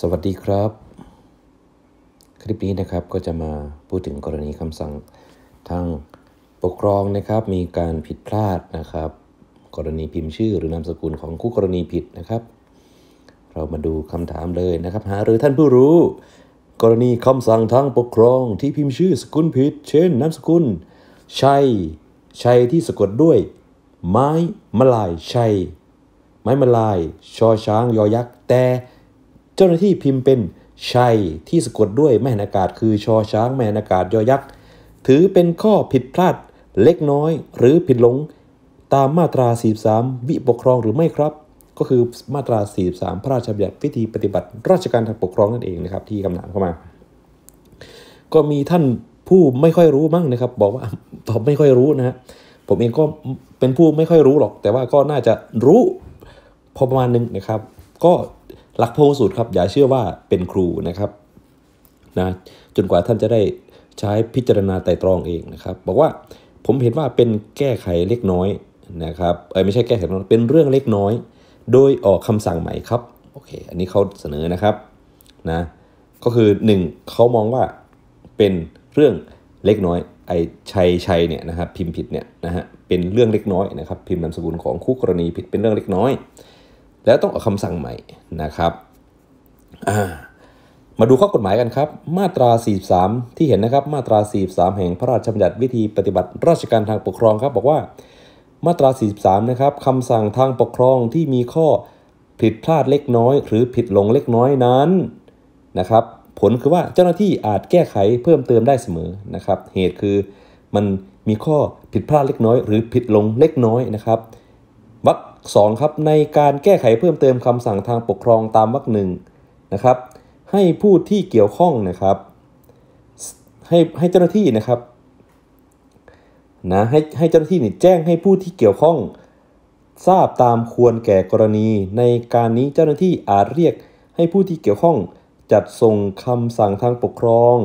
สวัสดีครับ คลิปนี้นะครับก็จะมาพูดถึงกรณีคำสั่งทางปกครองนะครับ มีการผิดพลาดนะครับ กรณีพิมพ์ชื่อหรือนามสกุลของคู่กรณีผิดนะครับ เรามาดูคำถามเลยนะครับ หาหรือท่านผู้รู้ กรณีคำสั่งทางปกครอง ที่พิมพ์ชื่อ สกุลผิด เช่นนามสกุลชัยชัยที่สะกดด้วย ไม้มลายชัยไม้มลายชอช้าง ยอยักษ์แต่จ้าหน้าที่พิมพ์เป็นชัยที่สะกดด้วยแม่นอากาศคือชอช้างแม่นอากาศยอยักษ์ถือเป็นข้อผิดพลาดเล็กน้อย หรือผิดหลงตามมาตรา43วิปกครองหรือไม่ครับ ก็คือมาตรา 43 พระราชบัญญัติพิธีปฏิบัติ ราชการทางปกครองนั่นเองนะครับที่คำนามเข้ามา ก็มีท่านผู้ไม่ค่อยรู้มั่งนะครับ บอกว่าตอบไม่ค่อยรู้นะฮะผมเองก็เป็นผู้ไม่ค่อยรู้หรอก แต่ว่าก็น่าจะรู้พอประมาณนึงนะครับ ก็หลักพรสูตรครับอย่าเชื่อว่าเป็นครูนะครับนะจนกว่าท่านจะได้ใช้พิจารณาไต่ตรองเองนะครับบอกว่าผมเห็นว่าเป็นแก้ไขเล็กน้อยนะครับเออไม่ใช่แก้ไขน้อยเป็นเรื่องเล็กน้อย โดยออกคำสั่งใหม่ครับโอเคอันนี้เขาเสนอนะครับนะก็คือ 1 เขามองว่าเป็นเรื่องเล็กน้อยไอชัยชัยเนี่ยนะครับพิมพ์ผิดเนี่ยนะฮะเป็นเรื่องเล็กน้อยนะครับพิมพ์นามสกุลของคู่กรณีผิดเป็นเรื่องเล็กน้อยแล้วต้องออกคำสั่งใหม่นะครับ มาดูข้อกฎหมายกันครับมาตรา 43 ที่เห็นนะครับมาตรา43 แห่งพระราชบัญญัติวิธีปฏิบัติราชการทางปกครองครับบอกว่ามาตรา 43 นะครับคำสั่งทางปกครองที่มีข้อผิดพลาดเล็กน้อย หรือผิดลงเล็กน้อยนั้นนะครับผลคือว่าเจ้าหน้าที่อาจแก้ไขเพิ่มเติมได้เสมอนะครับ เหตุคือมันมีข้อผิดพลาดเล็กน้อย หรือผิดลงเล็กน้อยนะครับวัก2ครับในการแก้ไขเพิ่มเติมคำสั่งทางปกครองตามวรรคหนึ่งนะครับให้ผู้ที่เกี่ยวข้องนะครับให้ให้เจ้าหน้าที่นะครับนะให้ให้เจ้าหน้าที่นี่แจ้งให้ผู้ที่เกี่ยวข้อง ทราบตามควรแก่กรณี ในการนี้เจ้าหน้าที่อาจเรียกให้ผู้ที่เกี่ยวข้องจัดส่งคำสั่งทางปกครอง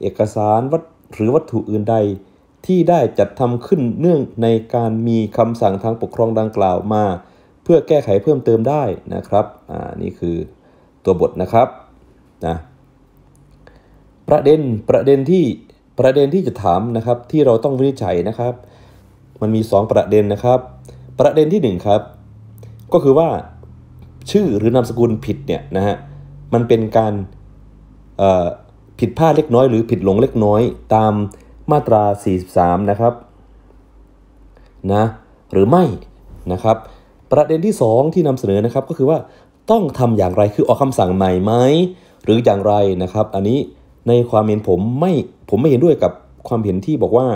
เอกสารวัตหรือวัตถุอื่นใดที่ได้จัดทำขึ้นเนื่องในการมีคำสั่งทางปกครองดังกล่าวมา เพื่อแก้ไขเพิ่มเติมได้นะครับ อ่านี่คือตัวบทนะครับนะประเด็นประเด็นที่ประเด็นที่จะถามนะครับที่เราต้องวินิจฉัยนะครับ มันมี 2 ประเด็นนะครับ ประเด็นที่ 1 ครับก็คือว่าชื่อหรือนามสกุลผิดเนี่ยนะฮะมันเป็นการผิดพลาดเล็กน้อย หรือผิดหลงเล็กน้อยตามมาตรา 43 นะครับ นะ หรือไม่ นะครับ ประเด็นที่ 2 ที่นำเสนอนะครับก็คือว่าต้องทำอย่างไร คือออกคำสั่งใหม่ไหม หรืออย่างไรนะครับ อันนี้ในความเห็นผมไม่ ผมไม่เห็นด้วยกับความเห็นที่บอกว่า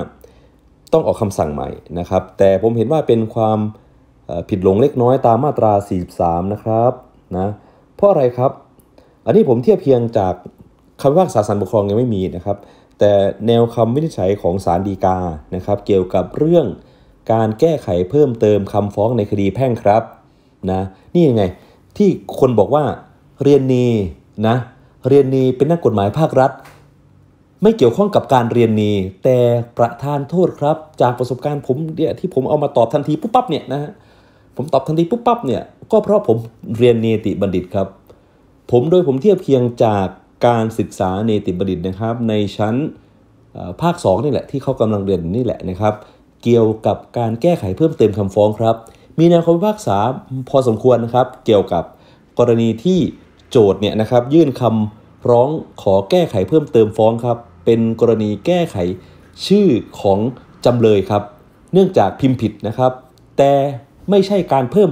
ต้องออกคำสั่งใหม่นะครับ แต่ผมเห็นว่าเป็นความผิดหลงเล็กน้อยตามมาตรา 43 นะครับ นะ เพราะอะไรครับ อันนี้ผมเทียบเพียงจากคำว่าสาสันปกครองยังไม่มีนะครับแต่แนวคำวินิจฉัยของศาลฎีกานะครับ เกี่ยวกับเรื่องการแก้ไขเพิ่มเติมคำฟ้องในคดีแพ่งครับนะนี่ยังไงที่คนบอกว่าเรียนนีนะ เรียนนีเป็นนักกฎหมายภาครัฐ ไม่เกี่ยวข้องกับการเรียนนีแต่ประธานโทษครับ จากประสบการณ์ผมเนี่ยที่ผมเอามาตอบทันทีปุ๊บ ปั๊บ เนี่ยนะฮะผมตอบทันทีปุ๊บปั๊บเนี่ยก็เพราะผมเรียนเนติบัณฑิตครับ ผมโดยผมเทียบเคียงจากการศึกษาเนติบัณฑิตนะครับ ในชั้นภาค 2นี่แหละ ที่เขากำลังเรียนนี่แหละนะครับ เกี่ยวกับการแก้ไขเพิ่มเติมคำฟ้องครับ มีแนวคำพิพากษาพอสมควรนะครับ เกี่ยวกับกรณีที่โจทย์เนี่ยนะครับ ยื่นคำร้องขอแก้ไขเพิ่มเติมฟ้องครับ เป็นกรณีแก้ไขชื่อของจำเลยครับ เนื่องจากพิมพ์ผิดนะครับ แต่ไม่ใช่การเพิ่ม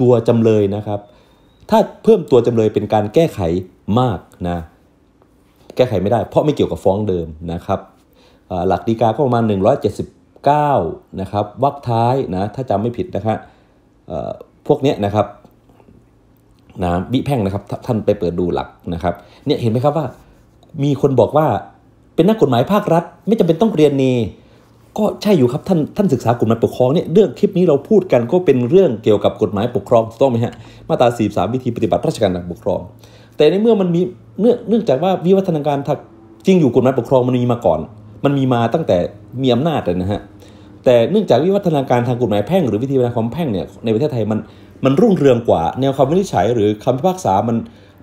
ตัวจำเลยนะครับ ถ้าเพิ่มตัวจำเลยเป็นการแก้ไขมากนะแก้ไขไม่ได้เพราะไม่เกี่ยวกับฟ้องเดิมนะครับหลักดีกาก็ประมาณ 179 นะครับวรรคท้ายนะถ้าจำไม่ผิดนะครับพวกเนี้ยนะครับนะวิแพ่งนะครับ ท่านไปเปิดดูหลักนะครับเนี่ยเห็นไหมครับว่ามีคนบอกว่าเป็นนักกฎหมายภาครัฐ ไม่จำเป็นต้องเรียนเนก็ใช่อยู่ครับ ท่านท่านศึกษากฎหมายปกครองเนี่ยเรื่องคลิปนี้เราพูดกันก็เป็นเรื่องเกี่ยวกับกฎหมายปกครองถูกต้องไหมฮะมาตรา 43วิธีปฏิบัติราชการงปกครองแต่ในเมื่อมันมีเนื่องเนื่องจากว่าวิวัฒนาการจริงอยู่กฎหมายปกครองมันมีมาก่อน มันมีมาตั้งแต่มีอำนาจนะฮะ แต่เนื่องจากวิวัฒนาการทางกฎหมายแพ่งหรือวิธีการความแพ่งเนี่ยในประเทศไทยมันมันรุ่งเรืองกว่า แนวคำวินิจฉัยหรือคำพิพากษามัน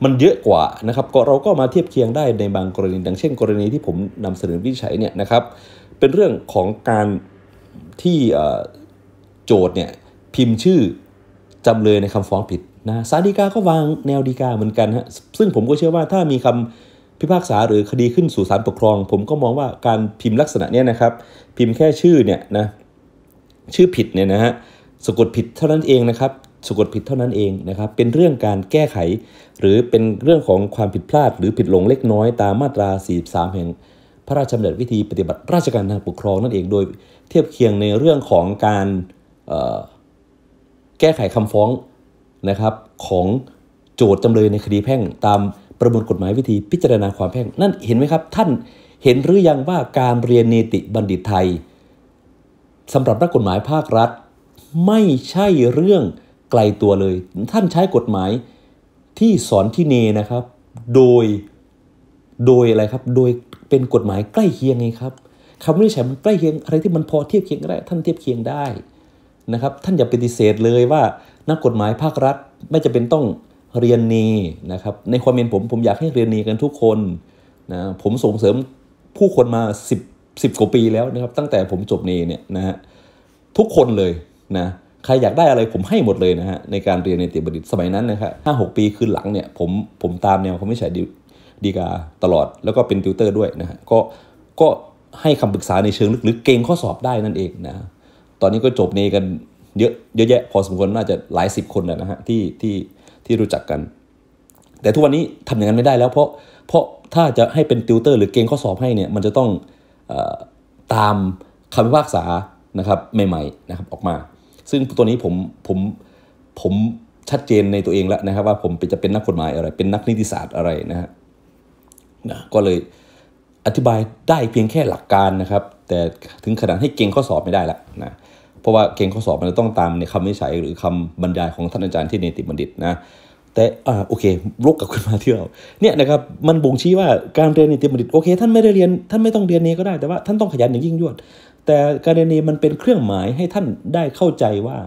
มันเยอะกว่านะครับก็เราก็มาเทียบเคียงได้ในบางกรณี ดังเช่น กรณีที่ผมนำเสนอวินิจฉัยเนี่ยนะครับเป็นเรื่องของการที่โจทย์เนี่ยพิมพ์ชื่อจำเลยในคำฟ้องผิดนะศาลฎีกาก็วางแนวฎีกาเหมือนกันฮะ ซึ่งผมก็เชื่อว่าถ้ามีคำพิพากษาหรือคดีขึ้นสู่ศาลปกครอง ผมก็มองว่าการพิมพ์ลักษณะเนี้ยนะครับ พิมพ์แค่ชื่อเนี่ยนะ ชื่อผิดเนี่ยนะฮะสะกดผิดเท่านั้นเองนะครับสะกดผิดเท่านั้นเองนะครับ เป็นเรื่องการแก้ไขหรือเป็นเรื่องของความผิดพลาด หรือผิดหลงเล็กน้อยตามมาตรา43แห่ง พระราชบัญญัติวิธีปฏิบัติราชการทางปกครองนั่นเอง โดยเทียบเคียงในเรื่องของการแก้ไขคำฟ้องนะครับของโจทย์จำเลยในคดีแพ่ง ตามประมวลกฎหมายวิธีพิจารณาความแพ่งนั่นเห็นไหมครับ ท่านเห็นหรือยังว่าการเรียนเนติบัณฑิตไทยสำหรับนักกฎหมายภาครัฐ ไม่ใช่เรื่องไกลตัวเลย ท่านใช้กฎหมายที่สอนที่เนนะครับ โดยโดยอะไรครับโดยเป็นกฎหมายใกล้เคียงไงครับคำวินิจฉัยมันใกล้เคียงอะไรที่มันพอเทียบเคียงได้ ท่านเทียบเคียงได้นะครับท่านอย่าปฏิเสธเลยว่านักกฎหมายภาครัฐไม่จะเป็นต้องเรียนนีนะครับในความเห็นผมผมอยากให้เรียนนีกันทุกคนนะผมส่งเสริมผู้คนมา 10 10กว่าปีแล้วนะครับตั้งแต่ผมจบนีเนี่ยนะฮะทุกคนเลยนะใครอยากได้อะไรผมให้หมดเลยนะฮะในการเรียนในติบดิตสมัยนั้นนะครับห้าหกปีคืนหลังเนี่ยผมผมตามแนวเขาไม่ใช่ดีกาตลอด แล้วก็เป็นติวเตอร์ด้วยนะฮะก็ก็ให้คำปรึกษาในเชิงลึกๆเก่งข้อสอบได้นั่นเองนะตอนนี้ก็จบเนกันเยอะเยอะแยะพอสมควรน่าจะหลายสิบคนนะฮะที่ที่ที่รู้จักกัน แต่ทุกวันนี้ทำอย่างนั้นไม่ได้แล้ว เพราะเพราะถ้าจะให้เป็นติวเตอร์หรือเกณฑ์ข้อสอบให้เนี่ยมันจะต้องอตามคำพิพากษานะครับใหม่ๆนะครับออกมา ซึ่งตัวนี้ผมผมผมชัดเจนในตัวเองแล้วนะครับ ว่าผมจะเป็นนักกฎหมายอะไรเป็นนักนิติศาสตร์อะไรนะฮะนะก็เลยอธิบายได้เพียงแค่หลักการนะครับ แต่ถึงขนาดให้เก่งข้อสอบไม่ได้ละนะเพราะว่าเกณฑ์ข้อสอบมันจะต้องตามในคำวิจัยหรือคำบรรยาย ของท่านอาจารย์ที่เนติบัณฑิตนะแต่อ่าโอเคลุกกลับขึ้นมาที่ยวเนี่ยนะครับมันบ่งชี้ว่าการเรียนเนติบัณฑิตโอเค ท่านไม่ได้เรียนท่านไม่ต้องเรียนเนก็ได้แต่ว่า ท่านต้องขยันอย่างยิ่งยวด แต่การเรียนเนมันเป็นเครื่องหมายให้ท่านได้เข้าใจว่า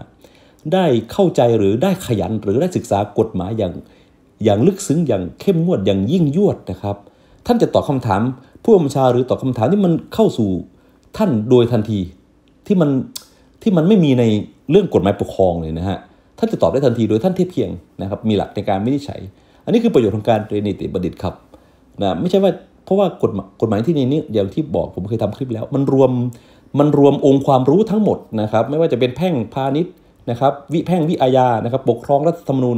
ได้เข้าใจหรือได้ขยันหรือได้ศึกษากฎหมายอย่างอย่างลึกซึ้งอย่างเข้มงวดอย่างยิ่งยวดนะครับ ท่านจะตอบคาถาม ผู้บัญชาหรือตอบคาถามที่มันเข้าสู่ท่านโดยทันทีที่มันที่มันไม่มีในเรื่องกฎหมายปกครองเลยนะฮะท่านจะตอบได้ทันทีโดยท่านเทียบเพียงนะครับ มีหลักในการไม่ได้ใช้อันนี้คือประโยชน์ของการเรียนนิติบัณฑิตครับ นะ ไม่ใช่ว่าเพราะว่ากฎกฎหมายที่นี่นี่อย่างที่บอกผมเคยทำคลิปแล้ว มันรวม มันรวมองค์ความรู้ทั้งหมดนะครับ ไม่ว่าจะเป็นแพ่งพาณิชย์นะครับ วิแพ่งวิอาญานะครับ ปกครองรัฐธรรมนูญ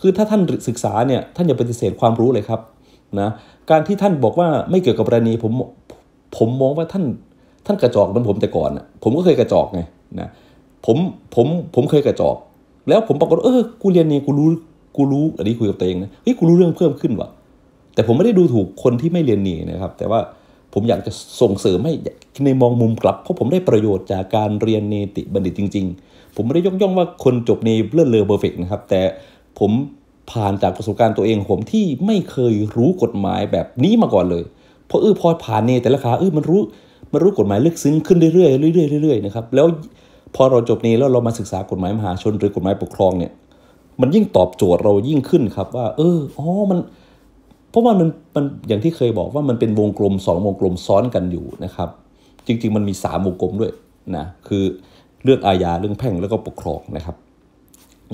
คือถ้าท่านศึกษาเนี่ย ท่านอย่าปฏิเสธความรู้เลยครับ นะ การที่ท่านบอกว่าไม่เกี่ยวกับกรณีผม ผมมองว่าท่าน ท่านกระจอกเหมือนผมแต่ก่อน ผมก็เคยกระจอกไงนะผมผมผมเคยกระจอกแล้วผมปรากฏเออกูเรียนนี่กูรู้กูรู้อันนี้คุยกับตัวเองนะเฮ้ยกูรู้เรื่องเพิ่มขึ้นว่ะแต่ผมไม่ได้ดูถูกคนที่ไม่เรียนนี่นะครับ แต่ว่าผมอยากจะส่งเสริมให้ในมองมุมกลับเพราะผมได้ประโยชน์จากการเรียนเนติบัณฑิตจริง ๆ ผมไม่ได้ยกย่องว่าคนจบเนเลิเลอเบอร์เฟกนะครับแต่ผมผ่านจากประสบการณ์ตัวเองผมที่ไม่เคยรู้กฎหมายแบบนี้มาก่อนเลยเพราะเออพอผ่านเนแต่ละคาเออมันรู้มันรู้กฎหมายลึกซึ้งขึ้นเรื่อยๆเรื่อยๆเรื่อยๆนะครับแล้วพอเราจบนี้แล้ว เรามาศึกษากฎหมายมหาชนหรือกฎหมายปกครองเนี่ย มันยิ่งตอบโจทย์เรายิ่งขึ้นครับว่า เอออ๋อมัน เพราะว่ามันมันอย่างที่เคยบอกว่ามันเป็นวงกลม2วงกลมซ้อนกันอยู่นะครับ จริง ๆ มันมี3วงกลมด้วยนะคือเรื่องอาญาเรื่องแพ่งแล้วก็ปกครองนะครับ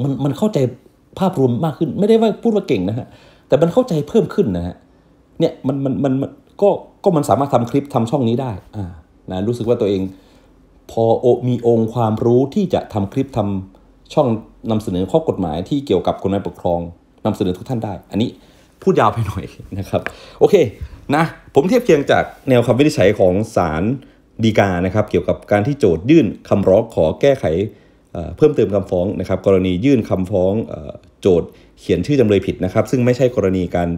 มันมันเข้าใจภาพรวมมากขึ้นไม่ได้ว่าพูดว่าเก่งนะฮะแต่มันเข้าใจเพิ่มขึ้นนะฮะเนี่ยมันมันมันก็ก็มันสามารถทำคลิปทำช่องนี้ได้อ่านะรู้สึกว่าตัวเองพอมีองค์ความรู้ที่จะทำคลิปทำช่องนำเสนอข้อกฎหมาย ที่เกี่ยวกับกฎหมายปกครองนำเสนอทุกท่านได้ อันนี้พูดยาวไปหน่อยนะครับ โอเคนะผมเทียบเคียงจากแนวคำวินิจฉัยของศาลดีกานะครับเกี่ยวกับการที่โจทยื่นคำร้องขอแก้ไขเพิ่มเติมคำฟ้องนะครับ กรณียื่นคำฟ้องโจทเขียนชื่อจำเลยผิดนะครับ ซึ่งไม่ใช่กรณีการ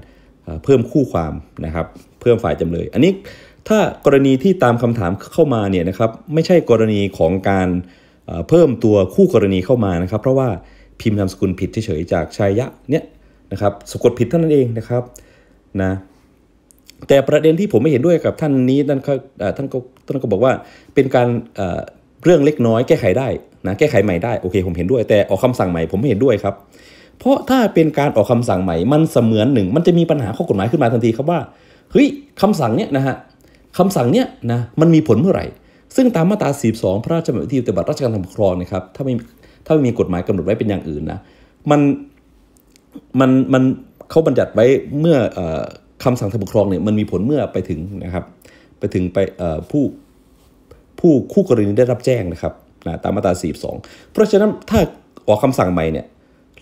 เพิ่มคู่ความนะครับ เพิ่มฝ่ายจำเลย อันนี้ถ้ากรณีที่ตามคำถามเข้ามาเนี่ยนะครับ ไม่ใช่กรณีของการเพิ่มตัวคู่กรณีเข้ามานะครับ เพราะว่าพิมพ์นามสกุลผิดเฉยจากชายะเนี่ยนะครับสะกดผิดเท่านั้นเองนะครับนะแต่ประเด็นที่ผมไม่เห็นด้วยกับท่านนี้ท่านก็ท่านก็ท่านก็บอกว่า เป็นการเรื่องเล็กน้อยแก้ไขได้นะแก้ไขใหม่ได้โอเคผมเห็นด้วย แต่ออกคำสั่งใหม่ผมไม่เห็นด้วยครับ เพราะถ้าเป็นการออกคำสั่งใหม่มันเสมือนหนึ่ง มันจะมีปัญหาข้อกฎหมายขึ้นมาทันทีครับว่าเฮ้ยคำสั่งเนี้ยนะฮะคำสั่งเนี้ยนะมันมีผลเมื่อไหร่ ซึ่งตามมาตรา42พระราชบัญญัติปฏิบัติราชการทำครองนะครับ ถ้าไม่ถ้าไม่มีกฎหมายกำหนดไว้เป็นอย่างอื่นนะมันมัน มันเขาบัญญัติไว้เมื่ออคำสั่งทางปกครองเนี่ยมันมีผลเมื่อไปถึงนะครับ ไปถึงไปผู้ผู้คู่กรณีได้รับแจ้งนะครับนะตามมาตรา42 เพราะฉะนั้นถ้าออกคำสั่งใหม่เนี่ย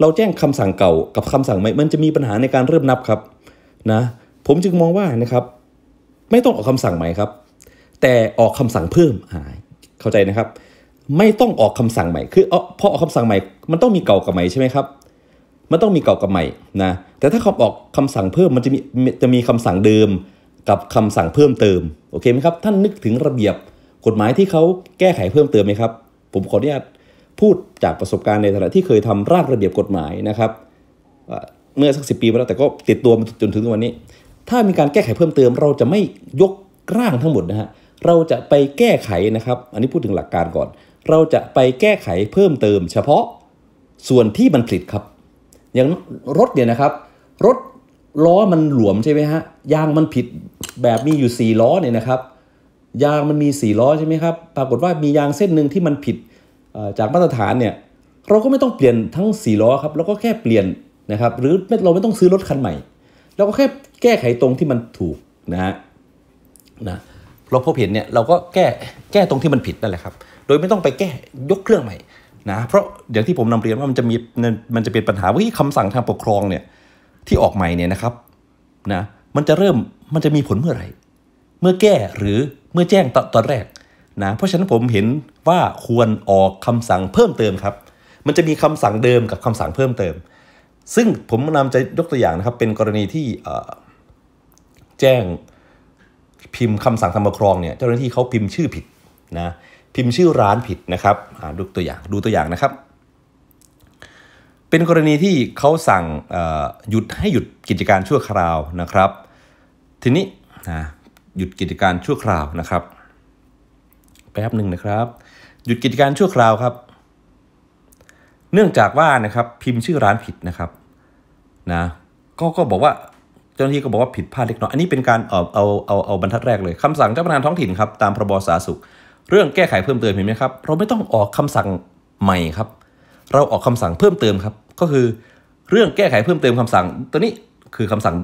เราแจ้งคำสั่งเก่ากับคำสั่งใหม่มันจะมีปัญหาในการเริ่มนับครับนะผมจึงมองว่านะครับไม่ต้องออกคำสั่งใหม่ครับ แต่ออกคำสั่งเพิ่มเข้าใจนะครับ ไม่ต้องออกคำสั่งใหม่คือพอออกคำสั่งใหม่มันต้องมีเก่ากับใหม่ใช่ไหมครับมันต้องมีเก่ากับใหม่นะแต่ถ้าเขาออกคำสั่งเพิ่มมันจะมีจะมีคำสั่งเดิมกับคำสั่งเพิ่มเติมโอเคไหมครับท่านนึกถึงระเบียบกฎหมายที่เขาแก้ไขเพิ่มเติมไหมครับผมขออนุญาตพูดจากประสบการณ์ในฐานะที่เคยทำร่างระเบียบกฎหมายนะครับเมื่อสักสิปีมาแล้วแต่ก็ติดตัวมาจนถึงวันนี้ถ้ามีการแก้ไขเพิ่มเติม เราจะไม่ยกร่างทั้งหมดนะฮะเราจะไปแก้ไขนะครับ อันนี้พูดถึงหลักการก่อน เราจะไปแก้ไขเพิ่มเติมเฉพาะส่วนที่มันผลิตครับ อย่างรถเนี่ยนะครับ รถล้อมันหลวมใช่ไหมฮะยางมันผิดแบบมีอยู่4ล้อเนี่ยนะครับ ยางมันมี4ล้อใช่ไหมครับปรากฏว่ามียางเส้นหนึ่งที่มันผิดจากมาตรฐานเนี่ยเราก็ไม่ต้องเปลี่ยนทั้ง4ล้อครับแล้วก็แค่เปลี่ยนนะครับหรือเราไม่ต้องซื้อรถคันใหม่เราก็แค่แก้ไขตรงที่มันถูกนะฮะนะเราพบเห็นเนี่ยเราก็แก้แก้ตรงที่มันผิดนั่นแหละครับ โดยไม่ต้องไปแก้ยกเครื่องใหม่นะเพราะอย่างที่ผมนำเรียนว่ามันจะมีมันจะเป็นปัญหาว่าคำสั่งทางปกครองเนี่ยที่ออกใหม่เนี่ยนะครับนะมันจะเริ่มมันจะมีผลเมื่อไหร่เมื่อแก้หรือเมื่อแจ้งตอนแรกนะเพราะฉะนั้นผมเห็นว่าควรออกคำสั่งเพิ่มเติมครับ มันจะมีคำสั่งเดิมกับคำสั่งเพิ่มเติมซึ่งผมนำจะยกตัวอย่างนะครับ เป็นกรณีที่แจ้งพิมพ์คำสั่งทำปกครองเนี่ยเจ้าหน้าที่เขาพิมพ์ชื่อผิดนะพิมพ์ชื่อร้านผิดนะครับดูตัวอย่างดูตัวอย่างนะครับ เป็นกรณีที่เขาสั่งหยุดให้หยุดกิจการชั่วคราวนะครับ ทีนี้นะหยุดกิจการชั่วคราวนะครับแป๊บหนึ่งนะครับ หยุดกิจการชั่วคราวครับเนื่องจากว่านะครับ พิมพ์ชื่อร้านผิดนะครับนะก็ก็บอกว่าเจ้าหน้าที่ก็บอกว่าผิดพลาดเล็กน้อย อันนี้เป็นการ เอาเอาเอาเอาบรรทัดแรกเลย คำสั่งเจ้าพนักงานท้องถิ่นครับตามพรบสาธารณสุข เรื่องแก้ไขเพิ่มเติมเห็นไหมครับเราไม่ต้องออกคำสั่งใหม่ครับเราออกคำสั่งเพิ่มเติมครับก็คือเรื่องแก้ไขเพิ่มเติมคำสั่งตัวนี้คือคำสั่ง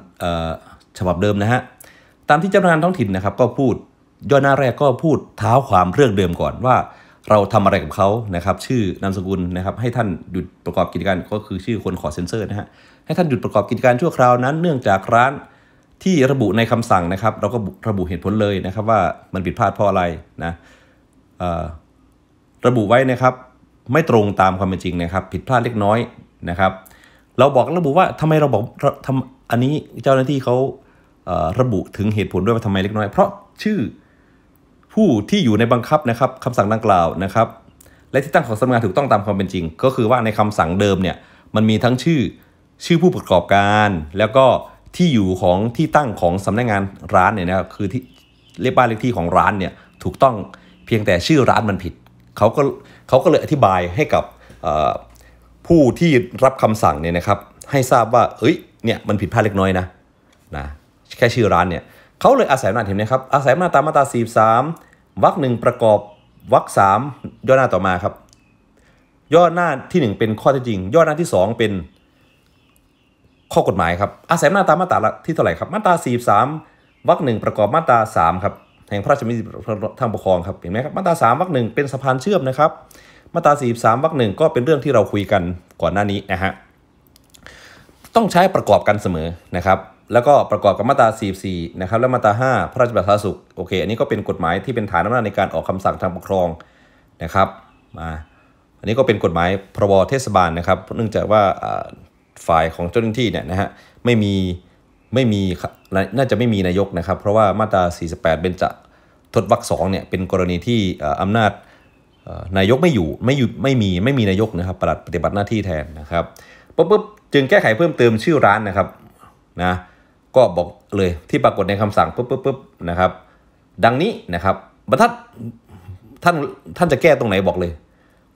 ฉบับเดิมนะฮะตามที่เจ้าพนักงานท้องถิ่นนะครับก็พูดย่อหน้าแรกก็พูดเท้าความเรื่องเดิมก่อนว่าเราทำอะไรกับเขานะครับชื่อนามสกุลนะครับ ให้ท่านหยุดประกอบกิจการก็คือชื่อคนขอเซ็นเซอร์นะฮะให้ท่านหยุดประกอบกิจการชั่วคราวนั้นเนื่องจากร้านที่ระบุในคำสั่งนะครับ เราก็ระบุเหตุผลเลยนะครับ ว่ามันผิดพลาดเพราะอะไรนะระบุไว้นะครับไม่ตรงตามความเป็นจริงนะครับ ผิดพลาดเล็กน้อยนะครับ เราบอกระบุว่าทำไมเราบอกทำอันนี้เจ้าหน้าที่เขาระบุถึงเหตุผลด้วยว่าทำไมเล็กน้อย เพราะชื่อผู้ที่อยู่ในบังคับนะครับคำสั่งดังกล่าวนะครับและที่ตั้งของสำนักงานถูกต้องตามความเป็นจริงก็คือว่าในคำสั่งเดิมเนี่ยมันมีทั้งชื่อชื่อผู้ประกอบการ แล้วก็ที่อยู่ของที่ตั้งของสำนักงานร้านเนี่ยนะครับคือที่เลขบ้านเลขที่ของร้านเนี่ยถูกต้องเพียงแต่ชื่อร้านมันผิดเขาก็เขาก็เลยอธิบายให้กับผู้ที่รับคำสั่งเนี่ยนะครับให้ทราบว่าเอ้ยเนี่ยมันผิดพลาดเล็กน้อยนะนะแค่ชื่อร้านเนี่ยเขาเลยอาศัยอำนาจเห็นไหมครับอาศัยอำนาจตามมาตรา43วรรคหนึ่งประกอบวรรคสามย่อหน้าต่อมาครับ ย่อหน้าที่ 1 เป็นข้อเท็จจริง ย่อหน้าที่ 2 เป็นข้อกฎหมายครับอาศัยอำนาจตามมาตราที่เท่าไหร่ครับมาตรา43วรรคหนึ่งประกอบมาตรา3ครับแห่งพระราชบัญญัติทางปกครองครับเห็นไหมครับมาตรา3วรรคหนึ่งเป็นสะพานเชื่อมนะครับมาตรา43วรรคหนึ่งก็เป็นเรื่องที่เราคุยกันก่อนหน้านี้นะฮะต้องใช้ประกอบกันเสมอนะครับแล้วก็ประกอบกับมาตรา 44 นะครับและมาตรา 5 พระราชบัญญัติสาธารณสุขโอเคอันนี้ก็เป็นกฎหมายที่เป็นฐานอำนาจในการออกคำสั่งทางปกครองนะครับมาอันนี้ก็เป็นกฎหมายพรบเทศบาลนะครับเนื่องจากว่าฝ่ายของเจ้าหน้าที่เนี่ยนะฮะไม่มีไม่มีน่าจะไม่มีนายกนะครับ เพราะว่ามาตรา 48เบนจะทดวรรคสองเนี่ยเป็นกรณีที่อำนาจนายกไม่อยู่ไม่อยู่ไม่มี ไม่มีนายกนะครับปฏิบัติหน้าที่แทนนะครับปุ๊บจึงแก้ไขเพิ่มเติมชื่อร้านนะครับนะก็บอกเลยที่ปรากฏในคำสั่งปุ๊บปุ๊บปุ๊บนะครับดังนี้นะครับบรรทัดท่าน ท่านจะแก้ตรงไหนบอกเลย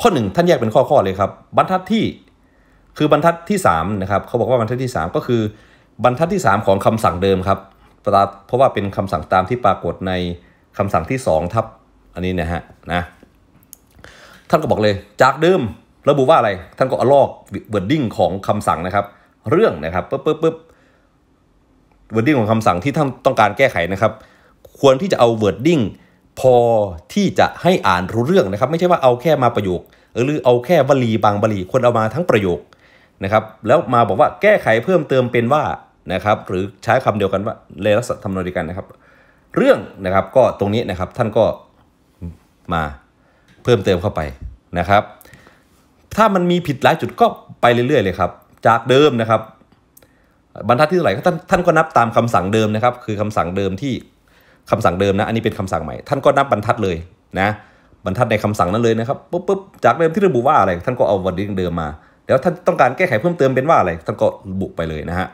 ข้อหนึ่งท่านแยกเป็นข้อข้อเลยครับ บรรทัดที่คือบรรทัดที่3นะครับเขาบอกว่าบรรทัดที่ 3 ก็คือ บรรทัดที่ 3 ของคำสั่งเดิมครับ เพราะว่าเป็นคำสั่งตามที่ปรากฏในคำสั่งที่ 2 ทับอันนี้นะฮะนะท่านก็บอกเลยจากเดิมระบุว่าอะไรท่านก็อลอกเวิร์ดดิ้งของคำสั่งนะครับเรื่องนะครับปุ๊บปุ๊บปุ๊บวิร์ดิ้งของคำสั่งที่ท่านต้องการแก้ไขนะครับ ควรที่จะเอาวิร์ดิ้งพอที่จะให้อ่านรู้เรื่องนะครับ ไม่ใช่ว่าเอาแค่มาประโยค หรือเอาแค่วลีบางวลีควรเอามาทั้งประโยคนะครับ แล้วมาบอกว่าแก้ไขเพิ่มเติมเป็นว่านะครับ หรือใช้คำเดียวกันว่าเลลักษณะทำนองเดียวกันนะครับ เรื่องนะครับก็ตรงนี้นะครับ ท่านก็มาเพิ่มเติมเข้าไปนะครับ ถ้ามันมีผิดหลายจุดก็ไปเรื่อยๆเลยครับ จากเดิมนะครับบรรทัดที่เท่าไหร่ท่านท่านก็นับตามคำสั่งเดิมนะครับคือคำสั่งเดิมที่คำสั่งเดิมนะ อันนี้เป็นคำสั่งใหม่ ท่านก็นับบรรทัดเลยนะบรรทัดในคำสั่งนั้นเลยนะครับปุ๊บปุ๊บจากเดิมที่ระบุว่าอะไร ท่านก็เอาวันเดิมมา แล้วท่านต้องการแก้ไขเพิ่มเติมเป็นว่าอะไรท่านก็บุกไปเลยนะฮะ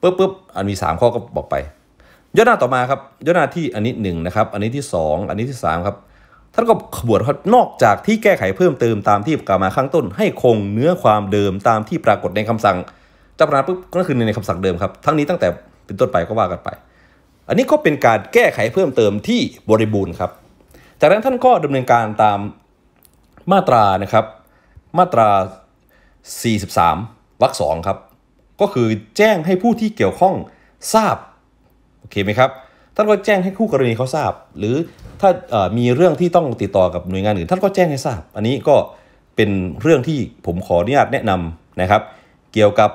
ปุ๊บปุ๊บอันมี3ข้อก็บอกไปย่อหน้าต่อมาครับย่อหน้าที่อันนี้หนึ่งนะครับอันนี้ที่ 2 อันนี้ที่3ครับท่านก็ขบวนนอกจากที่แก้ไขเพิ่มเติมตามที่กล่าวมาข้างต้น ให้คงเนื้อความเดิมตามที่ปรากฏในคำสั่งจ้าพนักปุ๊บก็คือในคำสั่งเดิม ครับทั้งนี้ตั้งแต่เป็นต้นไปก็ว่ากันไป อันนี้ก็เป็นการแก้ไขเพิ่มเติมที่บริบูรณ์ครับจากนั้นท่านก็ดำเนินการตามมาตรานะครับมาตรา 43วรรคสองครับก็คือแจ้งให้ผู้ที่เกี่ยวข้องทราบโอเคไหมครับท่านก็แจ้งให้คู่กรณีเขาทราบ หรือถ้ามีเรื่องที่ต้องติดต่อกับหน่วยงานอื่นท่านก็แจ้งให้ทราบ อันนี้ก็เป็นเรื่องที่ผมขออนุญาตแนะนำนะครับ เกี่ยวกับ